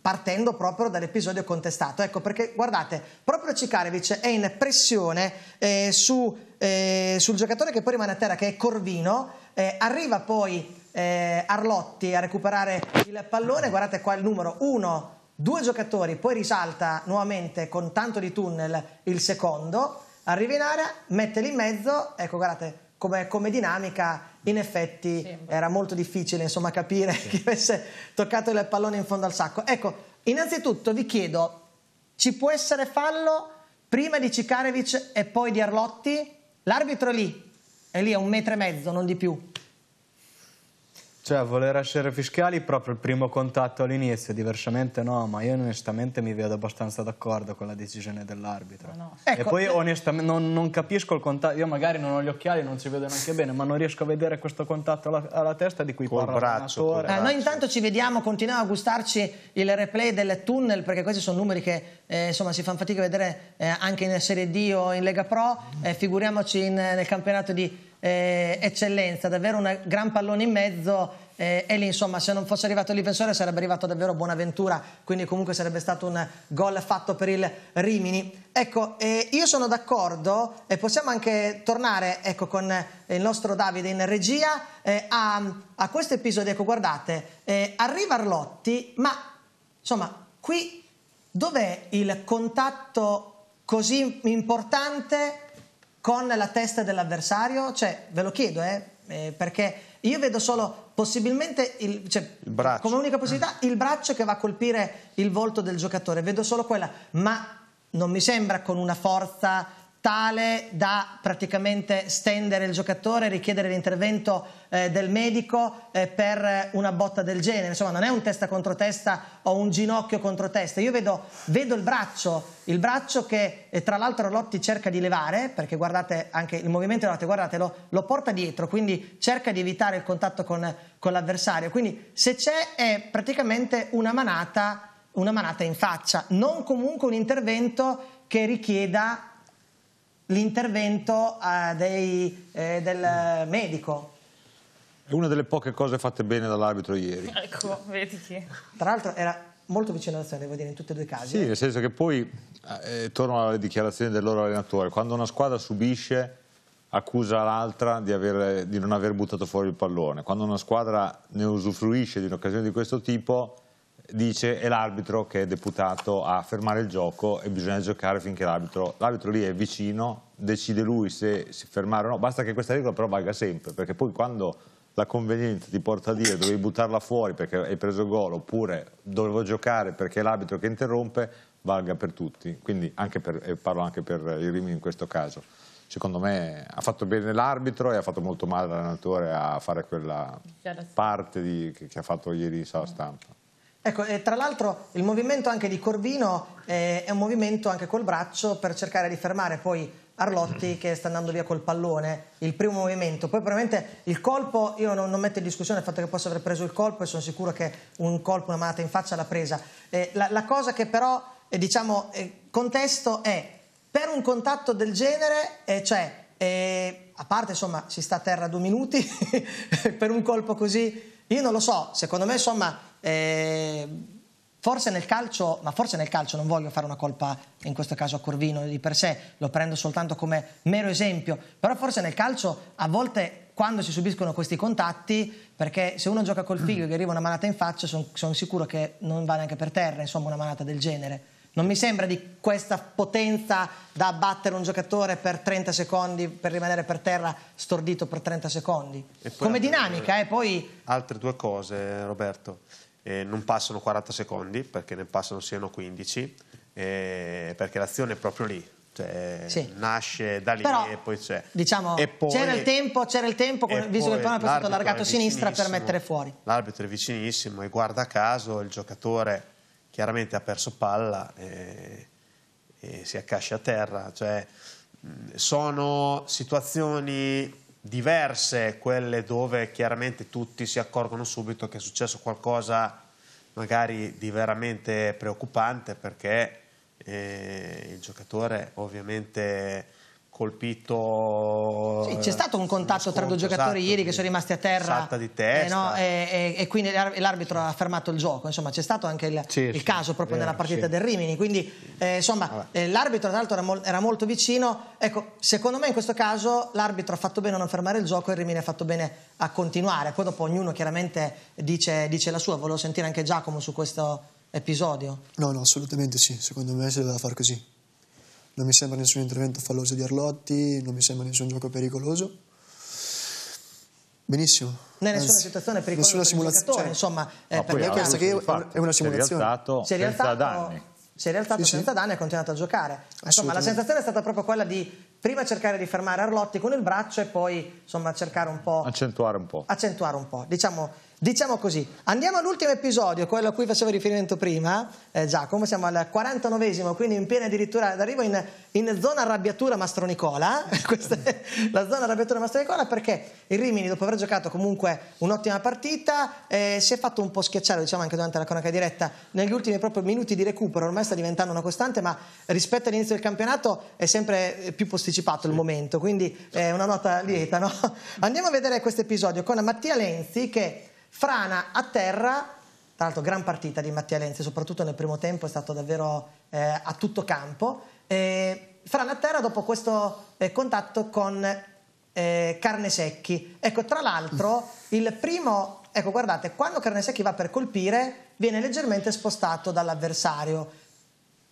partendo proprio dall'episodio contestato. Ecco perché guardate, proprio Cicarevic è in pressione eh, su, eh, sul giocatore che poi rimane a terra che è Corvino, eh, arriva poi eh, Arlotti a recuperare il pallone, guardate qua il numero 1, due giocatori, poi risalta nuovamente con tanto di tunnel il secondo, arriva in area, mette lì in mezzo, ecco guardate come, come dinamica in effetti Sembra. era molto difficile insomma, capire sì. [LAUGHS] chi avesse toccato il pallone in fondo al sacco. Ecco, innanzitutto vi chiedo, ci può essere fallo prima di Cicarevic e poi di Arlotti? L'arbitro è lì, è lì a un metro e mezzo, non di più. Cioè, voler essere fiscali proprio il primo contatto all'inizio, diversamente no, ma io onestamente mi vedo abbastanza d'accordo con la decisione dell'arbitro. No, Ecco, e poi eh, onestamente non, non, capisco il contatto, io magari non ho gli occhiali, non si vedo neanche bene, ma non riesco a vedere questo contatto alla, alla testa di cui parla braccio, il eh, Noi intanto ci vediamo, continuiamo a gustarci il replay del tunnel, perché questi sono numeri che eh, insomma, si fanno fatica a vedere eh, anche in Serie D o in Lega Pro, eh, figuriamoci in, nel campionato di eh, eccellenza, davvero un gran pallone in mezzo eh, e lì insomma se non fosse arrivato il difensore sarebbe arrivato davvero Buonaventura, quindi comunque sarebbe stato un gol fatto per il Rimini. Ecco, eh, io sono d'accordo e possiamo anche tornare ecco, con il nostro Davide in regia eh, a, a questo episodio, ecco guardate, eh, arriva Arlotti ma insomma qui dov'è il contatto così importante? con la testa dell'avversario? Cioè, ve lo chiedo, eh, eh perché io vedo solo possibilmente il, cioè, il come unica possibilità il braccio che va a colpire il volto del giocatore, vedo solo quella, ma non mi sembra con una forza tale da praticamente stendere il giocatore, richiedere l'intervento eh, del medico eh, per una botta del genere. Insomma, non è un testa contro testa o un ginocchio contro testa. Io vedo, vedo il braccio, il braccio che eh, tra l'altro Lotti cerca di levare, perché guardate anche il movimento di guardate, lo, lo, porta dietro, quindi cerca di evitare il contatto con, con l'avversario. Quindi se c'è è praticamente una manata, una manata in faccia, non comunque un intervento che richieda l'intervento eh, dei, eh, del medico. È una delle poche cose fatte bene dall'arbitro ieri. Ecco, vedi che... Tra l'altro era molto vicino all'azione, devo dire, in tutti e due i casi. Sì, eh. nel senso che poi, eh, eh, torno alle dichiarazioni del loro allenatore, quando una squadra subisce accusa l'altra di, di, non aver buttato fuori il pallone. Quando una squadra ne usufruisce di un'occasione di questo tipo dice è l'arbitro che è deputato a fermare il gioco e bisogna giocare finché l'arbitro, l'arbitro lì è vicino, decide lui se si fermare o no, basta che questa regola però valga sempre, perché poi quando la convenienza ti porta a dire dovevi buttarla fuori perché hai preso gol oppure dovevo giocare perché è l'arbitro che interrompe, valga per tutti, quindi anche per, e parlo anche per il Rimini in questo caso. Secondo me ha fatto bene l'arbitro e ha fatto molto male l'allenatore a fare quella parte di, che, che ha fatto ieri in sala stampa. Ecco, e tra l'altro il movimento anche di Corvino eh, è un movimento anche col braccio per cercare di fermare poi Arlotti che sta andando via col pallone, il primo movimento. Poi probabilmente il colpo, io non, non metto in discussione il fatto che possa aver preso il colpo e sono sicuro che un colpo, una manata in faccia l'ha presa. Eh, la, la, cosa che però, eh, diciamo, eh, contesto è, per un contatto del genere, eh, cioè, eh, a parte insomma si sta a terra due minuti, [LAUGHS] per un colpo così io non lo so, secondo me insomma, eh, forse nel calcio, ma forse nel calcio non voglio fare una colpa in questo caso a Corvino di per sé, lo prendo soltanto come mero esempio, però forse nel calcio a volte quando si subiscono questi contatti, perché se uno gioca col figlio [CLEARS THROAT] e gli arriva una manata in faccia, sono son sicuro che non va neanche per terra, insomma, una manata del genere. Non mi sembra di questa potenza da abbattere un giocatore per 30 secondi, per rimanere per terra stordito per 30 secondi. Come dinamica, eh, poi... Altre due cose, Roberto. Eh, non passano 40 secondi, perché ne passano siano 15, eh, perché l'azione è proprio lì, cioè, sì. nasce da lì Però, e poi c'è. Diciamo, c'era il tempo, c'era il tempo, visto che il pallone è stato allargato a sinistra per mettere fuori. L'arbitro è vicinissimo e guarda caso il giocatore chiaramente ha perso palla e, e si accascia a terra. Cioè, sono situazioni diverse quelle dove chiaramente tutti si accorgono subito che è successo qualcosa magari di veramente preoccupante perché eh, il giocatore ovviamente colpito... Sì, c'è eh, stato un contatto sconto, tra due esatto, giocatori esatto, ieri che sono rimasti a terra di testa. Eh, no? e, e, e, quindi l'arbitro ha fermato il gioco, insomma c'è stato anche il, sì, il sì, caso proprio vero, nella partita del Rimini, quindi eh, insomma eh, l'arbitro tra l'altro era, mol era, molto vicino, ecco secondo me in questo caso l'arbitro ha fatto bene a non fermare il gioco e il Rimini ha fatto bene a continuare, poi dopo ognuno chiaramente dice, dice la sua, volevo sentire anche Giacomo su questo episodio. No, no, assolutamente sì, secondo me si doveva far così non mi sembra nessun intervento falloso di Arlotti, non mi sembra nessun gioco pericoloso. Benissimo. Non è nessuna Anzi, situazione pericolosa nessuna per cioè, insomma, eh, per lui pensa che è una simulazione. Si è rialzato, senza danni. Si è rialzato sì, senza danni e ha continuato a giocare. Insomma, la sensazione è stata proprio quella di prima cercare di fermare Arlotti con il braccio e poi insomma, cercare un po'... Accentuare un po'. Accentuare un po'. Diciamo, Diciamo così, andiamo all'ultimo episodio, quello a cui facevo riferimento prima, eh, Giacomo, siamo al 49esimo, quindi in piena addirittura, arrivo in, in zona arrabbiatura Mastronicola, [LAUGHS] questa è la zona arrabbiatura Mastro Nicola, perché il Rimini dopo aver giocato comunque un'ottima partita eh, si è fatto un po' schiacciare, diciamo anche durante la cronaca diretta, negli ultimi proprio minuti di recupero, ormai sta diventando una costante, ma rispetto all'inizio del campionato è sempre più posticipato il momento, quindi è eh, una nota lieta. No? [LAUGHS] Andiamo a vedere questo episodio con Mattia Lenzi che Frana a terra, tra l'altro gran partita di Mattia Lenzi, soprattutto nel primo tempo è stato davvero eh, a tutto campo. Eh, Frana a terra dopo questo eh, contatto con eh, Carne Secchi. Ecco, tra l'altro il primo, ecco guardate, quando Carne Secchi va per colpire viene leggermente spostato dall'avversario.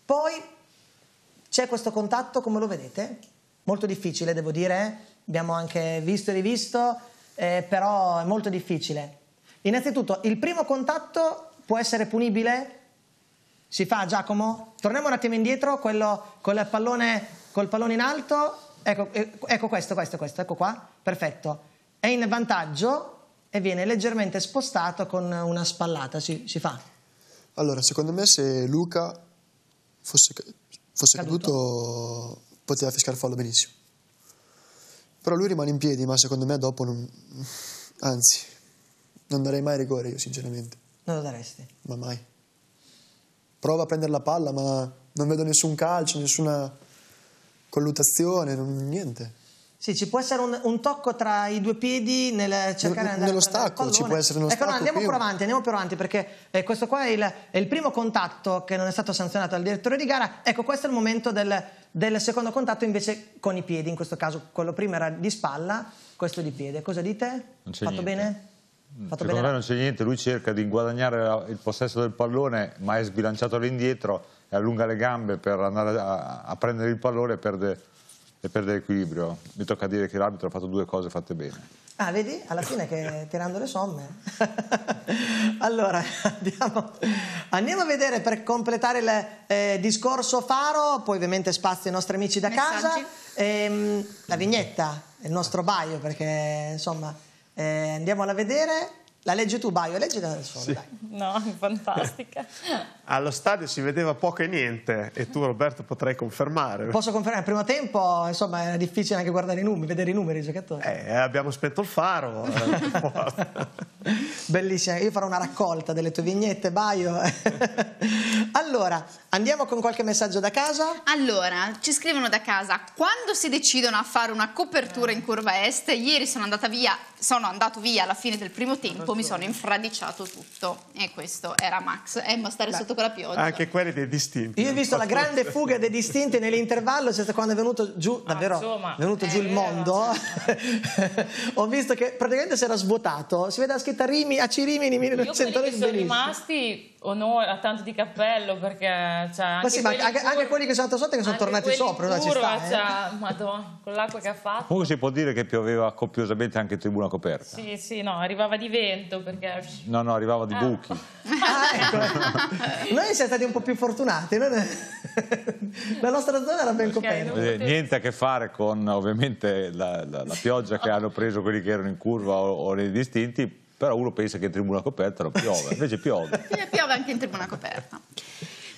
Poi c'è questo contatto, come lo vedete? Molto difficile, devo dire, eh. abbiamo anche visto e rivisto, eh, però è molto difficile Innanzitutto, il primo contatto può essere punibile? Si fa Giacomo? Torniamo un attimo indietro, quello col pallone, col pallone in alto, ecco, eh, ecco questo, questo, questo, ecco qua, perfetto. È in vantaggio e viene leggermente spostato con una spallata, si, si fa. Allora, secondo me se Luca fosse, fosse caduto. caduto poteva fiscare fallo benissimo. Però lui rimane in piedi, ma secondo me dopo non... anzi non darei mai rigore io, sinceramente. Non lo daresti? Ma mai. Prova a prendere la palla, ma non vedo nessun calcio, nessuna colluttazione, non, niente. Sì, ci può essere un, un, tocco tra i due piedi nel cercare di ne, nello stacco, ci può essere uno ecco, stacco. No, andiamo più avanti, andiamo più avanti perché eh, questo qua è il, è il, primo contatto che non è stato sanzionato dal direttore di gara. Ecco, questo è il momento del, del, secondo contatto invece con i piedi, in questo caso quello prima era di spalla, questo di piede. Cosa dite? Non Fatto niente. bene? Mm. Fatto Secondo me non c'è niente, lui cerca di guadagnare il possesso del pallone ma è sbilanciato all'indietro e allunga le gambe per andare a, a prendere il pallone e perde, e perde l'equilibrio. Mi tocca dire che l'arbitro ha fatto due cose fatte bene. Ah, vedi? Alla fine che [LAUGHS] tirando le somme. [LAUGHS] allora, andiamo, andiamo, a vedere per completare il eh, discorso Faro, poi ovviamente spazio ai nostri amici da Messaggi. casa. Ehm, la vignetta, il nostro baio, perché insomma eh, andiamola a vedere. La leggi tu, Baio, leggi da solo. Sì. No, fantastica. [LAUGHS] Allo stadio si vedeva poco e niente e tu Roberto potrai confermare. Posso confermare, al primo tempo insomma era difficile anche guardare i numeri, vedere i numeri dei giocatori. Eh, abbiamo spento il faro. Eh, [LAUGHS] Bellissima, io farò una raccolta delle tue vignette, Baio. [LAUGHS] Allora, andiamo con qualche messaggio da casa? Allora, ci scrivono da casa, quando si decidono a fare una copertura in curva est, ieri sono andata via, sono andato via alla fine del primo tempo, mi sono infradiciato tutto. E questo era Max, eh, ma stare Beh, sotto quella pioggia. Anche quelli dei distinti. Io ho visto la grande forse. fuga dei distinti nell'intervallo, cioè quando è venuto giù, davvero, insomma, è venuto giù eh, il mondo, [LAUGHS] ho visto che praticamente si era svuotato, si vede la scritta Rimi, a Cirimini 1900. Io quelli che sono rimasti onore a tanto di cappello perché cioè, anche, ma sì, ma quelli anche, pur... anche, quelli che sono andati sotto che sono tornati sopra puro, ci sta, eh. cioè, madonna, con l'acqua che ha fatto comunque si può dire che pioveva copiosamente anche in tribuna coperta sì sì no arrivava di vento perché no no arrivava di ah. buchi [LAUGHS] ah, ecco. noi siamo stati un po' più fortunati non è... [LAUGHS] la nostra zona era ben coperta eh, niente a che fare con ovviamente la, la, la pioggia che hanno preso quelli che erano in curva o, o nei distinti però uno pensa che in tribuna coperta non piove, [LAUGHS] invece piove. piove anche in tribuna coperta.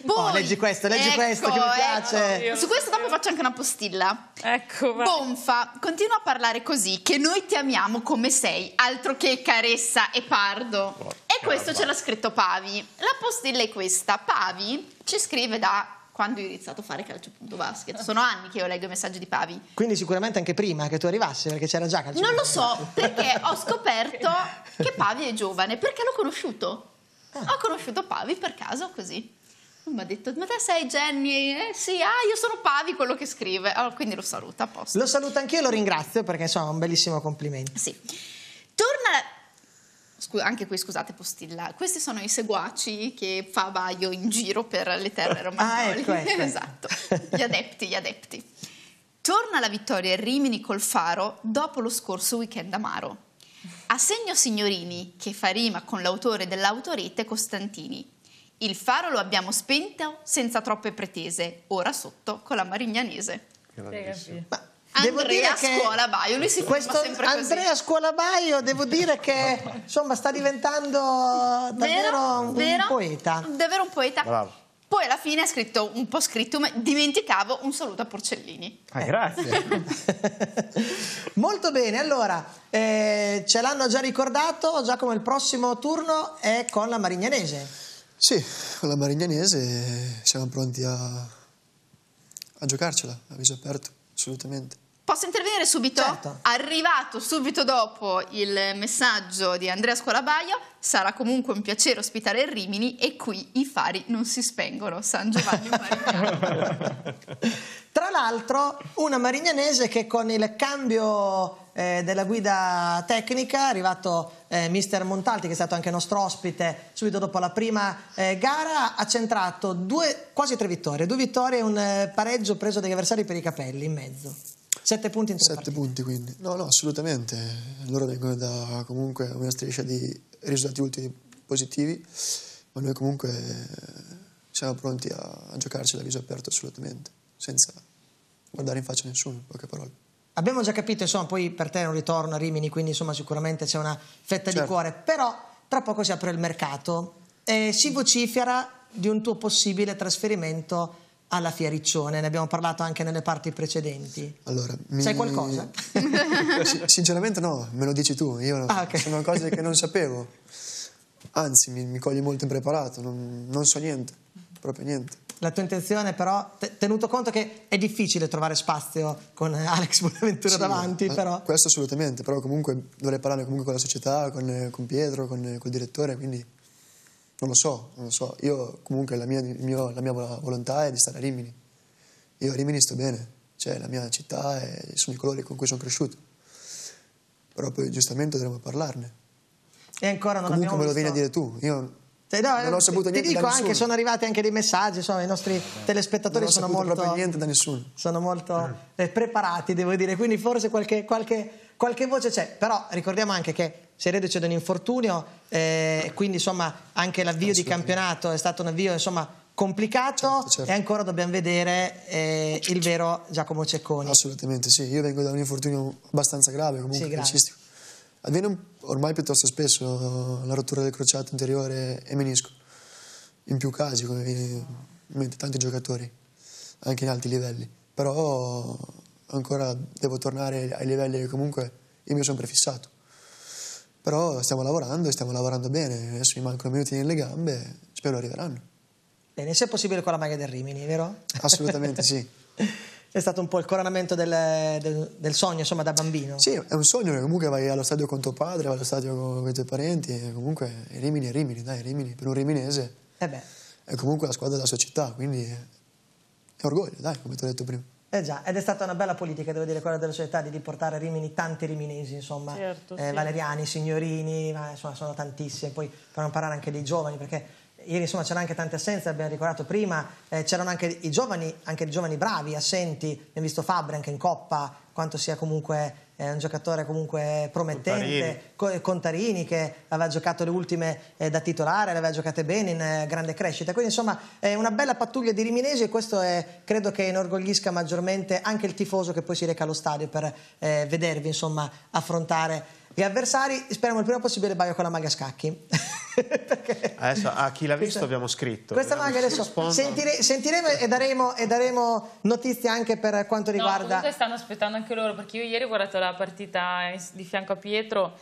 Boh, Poi, oh, leggi questo, leggi ecco, questo che mi ecco. piace. Ecco. Su questo dopo faccio anche una postilla. Ecco, vai. Bonfa, continua a parlare così, che noi ti amiamo come sei, altro che caressa e pardo. Oh, e questo ce l'ha scritto Pavi. La postilla è questa. Pavi ci scrive da quando ho iniziato a fare calcio.basket. Sono anni che io leggo i messaggi di Pavi. Quindi sicuramente anche prima che tu arrivassi, perché c'era già calcio. Non lo so, perché ho [LAUGHS] scoperto che Pavi è giovane, perché l'ho conosciuto. Ah. Ho conosciuto Pavi per caso così. Mi ha detto, ma te sei Jenny? Eh sì, ah, io sono Pavi quello che scrive. Allora, quindi lo saluta apposta. Lo saluto anch'io e lo ringrazio perché insomma è un bellissimo complimento. Sì. Torna scu- anche qui scusate postilla, questi sono i seguaci che fa Vaio in giro per le terre romagnoli. ah, ecco, ecco. ecco. [LAUGHS] esatto, gli adepti, gli adepti. Torna la vittoria Rimini col Faro dopo lo scorso weekend amaro. Assegno Signorini, che fa rima con l'autore dell'autorete Costantini. Il faro lo abbiamo spento senza troppe pretese, ora sotto con la Marignanese. Bellissimo. Ma Devo Andrea Scuola Baio, lui si questo sempre Andrea così. Andrea Scuola Baio, devo dire che insomma sta diventando davvero vero, un, vero, poeta. Davvero un poeta. Bravo. Poi alla fine ha scritto un po' scritto, ma dimenticavo un saluto a Porcellini. Ah, grazie. [LAUGHS] Molto bene, allora eh, ce l'hanno già ricordato, Giacomo il prossimo turno è con la Marignanese. Sì, con la Marignanese siamo pronti a, a giocarcela, a viso aperto, assolutamente. Posso intervenire subito? Certo. Arrivato subito dopo il messaggio di Andrea Scolabaio, sarà comunque un piacere ospitare il Rimini e qui i fari non si spengono, San Giovanni Marignano. [LAUGHS] Tra l'altro una marignanese che con il cambio eh, della guida tecnica è arrivato eh, mister Montalti che è stato anche nostro ospite subito dopo la prima eh, gara ha centrato due, quasi tre vittorie, due vittorie e un eh, pareggio preso dagli avversari per i capelli in mezzo. Sette punti in tre Sette partite. punti quindi. No, no, assolutamente. Loro vengono da comunque una striscia di risultati ultimi positivi, ma noi comunque eh, siamo pronti a, a giocarci da viso aperto assolutamente, senza guardare in faccia a nessuno, in poche parole. Abbiamo già capito, insomma, poi per te è un ritorno a Rimini, quindi insomma sicuramente c'è una fetta certo. di cuore, però tra poco si apre il mercato e si vocifera di un tuo possibile trasferimento alla Fiericcione, ne abbiamo parlato anche nelle parti precedenti. Allora, mi... Sai qualcosa? [LAUGHS] [LAUGHS] sinceramente no, me lo dici tu, io ah, okay. sono cose che non [LAUGHS] sapevo, anzi mi, mi cogli molto impreparato, non, non so niente, proprio niente. La tua intenzione però, tenuto conto che è difficile trovare spazio con Alex Bonaventura sì, davanti, eh, però... Questo assolutamente, però comunque dovrei parlare comunque con la società, con, eh, con Pietro, con, il eh, direttore, quindi non lo so, non lo so. Io comunque la mia, mio, la mia, volontà è di stare a Rimini. Io a Rimini sto bene, cioè la mia città e sono i colori con cui sono cresciuto. Però poi giustamente dovremmo parlarne. E ancora non abbiamo comunque me lo vieni a dire tu. Io cioè, no, non ho eh, saputo niente. Ti dico anche, sono arrivati anche dei messaggi, insomma, i nostri telespettatori sono molto, sono molto mm. eh, preparati, devo dire, quindi forse qualche, qualche, qualche voce c'è, però ricordiamo anche che si è c'è da un infortunio, eh, certo. quindi insomma anche l'avvio di campionato è stato un avvio insomma complicato certo, certo. e ancora dobbiamo vedere eh, il certo. vero Giacomo Cecconi. Assolutamente sì, io vengo da un infortunio abbastanza grave comunque sì, calcistico. Avviene ormai piuttosto spesso la rottura del crociato anteriore e menisco, in più casi, come in tanti giocatori, anche in alti livelli. Però ancora devo tornare ai livelli che comunque io mi sono prefissato. Però stiamo lavorando e stiamo lavorando bene, adesso mi mancano minuti nelle gambe, spero arriveranno. Bene, se è possibile con la maglia del Rimini, vero? Assolutamente sì. [LAUGHS] è stato un po' il coronamento del, del, del, sogno, insomma, da bambino. Sì, è un sogno, comunque vai allo stadio con tuo padre, vai allo stadio con i tuoi parenti, comunque Rimini è Rimini, dai, Rimini, per un riminese. Eh beh. È comunque la squadra della sua città, quindi è, è orgoglio, dai, come ti ho detto prima. Eh già, ed è stata una bella politica, devo dire, quella della società di portare a Rimini tanti riminesi, insomma, certo, eh, sì. valeriani, signorini, ma, insomma, sono tantissimi. Poi per non parlare anche dei giovani, perché ieri insomma c'erano anche tante assenze, abbiamo ricordato prima, eh, c'erano anche i giovani, anche i giovani bravi, assenti, abbiamo visto Fabri anche in Coppa, quanto sia comunque eh, un giocatore comunque promettente, Contarini. Contarini. che aveva giocato le ultime eh, da titolare, le aveva giocate bene in eh, grande crescita, quindi insomma è una bella pattuglia di Riminesi e questo è, credo che inorgoglisca maggiormente anche il tifoso che poi si reca allo stadio per eh, vedervi insomma affrontare gli avversari, speriamo il prima possibile, baio con la maga scacchi. [LAUGHS] adesso a chi l'ha visto questa, abbiamo scritto. Questa maglia adesso sentire, sentiremo e daremo, e daremo, notizie anche per quanto riguarda... No, comunque stanno aspettando anche loro, perché io ieri ho guardato la partita di fianco a Pietro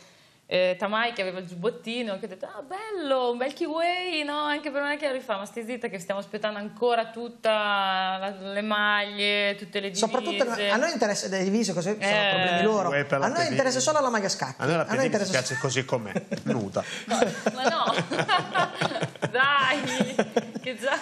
eh, Tamai che aveva il giubbottino, che ho detto, ah bello, un bel kiwi, no, anche per me che lo rifà, ma stai zitta che stiamo aspettando ancora tutte le maglie, tutte le divise. Soprattutto a noi interessa delle divise, così eh, sono problemi loro, a noi interessa solo la maglia scacchi. A noi la PD interessa... piace così com'è, [LAUGHS] nuda. No, ma no, [LAUGHS] dai, che già...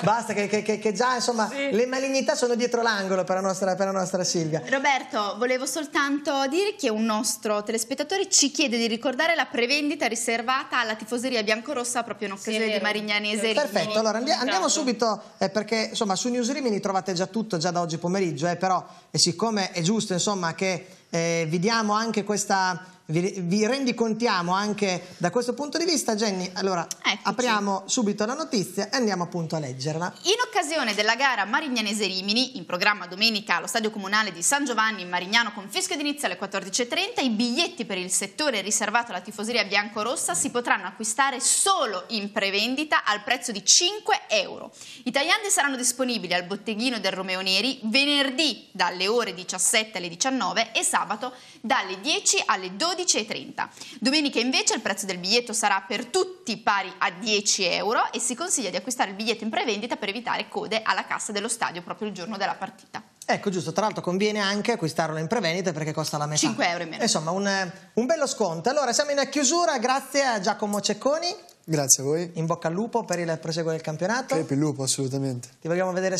Basta, che, che, che già insomma sì. le malignità sono dietro l'angolo per, per la nostra Silvia. Roberto, volevo soltanto dire che un nostro telespettatore ci ci chiede di ricordare la prevendita riservata alla tifoseria biancorossa proprio in occasione sì, di Marignanese certo. Perfetto, allora andiamo Intanto. Esatto. subito eh, perché insomma su News Rimini trovate già tutto già da oggi pomeriggio, eh, però e eh, siccome è giusto insomma che eh, vi diamo anche questa vi, vi rendicontiamo anche da questo punto di vista. Jenny, allora Eccoci. apriamo subito la notizia e andiamo appunto a leggerla. In occasione della gara Marignanese-Rimini, in programma domenica allo Stadio Comunale di San Giovanni in Marignano con fischio d'inizio alle 14.30, i biglietti per il settore riservato alla tifoseria biancorossa si potranno acquistare solo in prevendita al prezzo di 5 euro. I tagliandi saranno disponibili al botteghino del Romeo Neri venerdì dalle ore 17 alle 19 e sabato dalle 10 alle 12 12,30. Domenica invece il prezzo del biglietto sarà per tutti pari a 10 euro e si consiglia di acquistare il biglietto in prevendita per evitare code alla cassa dello stadio proprio il giorno della partita. Ecco giusto, tra l'altro conviene anche acquistarlo in prevenita perché costa la metà. 5 euro in meno. Insomma, un, un bello sconto. Allora, siamo in chiusura, grazie a Giacomo Cecconi. Grazie a voi. In bocca al lupo per il proseguo del campionato. Crepi il lupo, assolutamente. Ti vogliamo vedere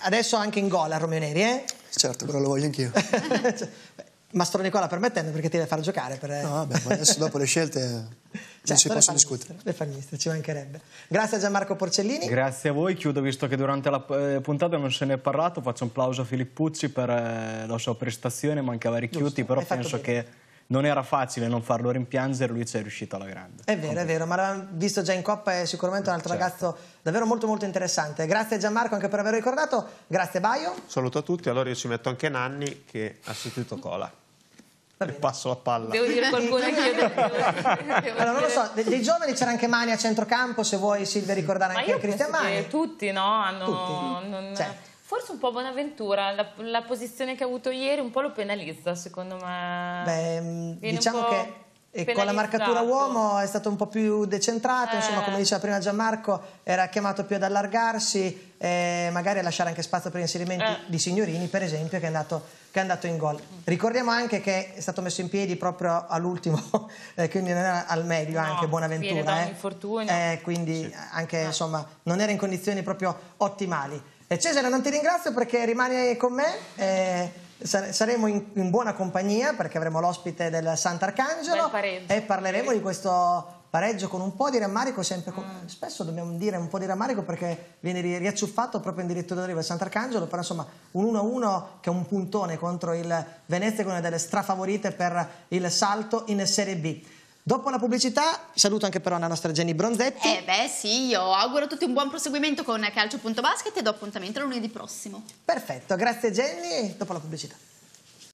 adesso anche in gol a Romeo Neri, eh? Certo, però lo voglio anch'io. [LAUGHS] [LAUGHS] Mastro Nicola permettendo perché ti deve far giocare. Per... Eh. No, vabbè, adesso dopo le scelte [LAUGHS] cioè, non certo, si possono discutere. Le fagniste, ci mancherebbe. Grazie a Gianmarco Porcellini. Grazie a voi, chiudo visto che durante la eh, puntata non se ne è parlato, faccio un applauso a Filippucci per eh, la sua prestazione, mancava Ricchiuti, però penso che non era facile non farlo rimpiangere, lui ci è riuscito alla grande. È vero, è vero, ma l'avevamo visto già in Coppa, è sicuramente un altro certo. ragazzo davvero molto molto interessante. Grazie a Gianmarco anche per aver ricordato, grazie Baio. Saluto a tutti, allora io ci metto anche Nanni che ha sostituito Cola. Le [LAUGHS] passo la palla. Devo dire qualcuno anche io allora, non lo so, dei, dei, giovani c'era anche Mani a centrocampo, se vuoi Silvia ricordare anche Cristian Mani. Tutti, no? Hanno, tutti. Non... Certo. Forse un po' Bonaventura, la, la, posizione che ha avuto ieri un po' lo penalizza, secondo me. Beh, Viene diciamo che e con la marcatura uomo è stato un po' più decentrato, eh. insomma come eh. diceva prima Gianmarco era chiamato più ad allargarsi, eh, magari a lasciare anche spazio per inserimenti eh. di Signorini per esempio che è, andato, che è, andato, in gol. Mm. Ricordiamo anche che è stato messo in piedi proprio all'ultimo, [LAUGHS] eh, quindi non era al meglio no, anche Buonaventura. Viene da eh. quindi sì. anche insomma non era in condizioni proprio ottimali. Cesare non ti ringrazio perché rimani con me saremo in, in, buona compagnia perché avremo l'ospite del Sant'Arcangelo e parleremo di questo pareggio con un po' di rammarico sempre con, mm. spesso dobbiamo dire un po' di rammarico perché viene riacciuffato proprio in diritto d'arrivo il Sant'Arcangelo però insomma un 1-1 che è un puntone contro il Venezia che è una delle strafavorite per il salto in Serie B Dopo la pubblicità saluto anche però la nostra Jenny Bronzetti. Eh beh sì, io auguro a tutti un buon proseguimento con Calcio.basket e do appuntamento lunedì prossimo. Perfetto, grazie Jenny, dopo la pubblicità.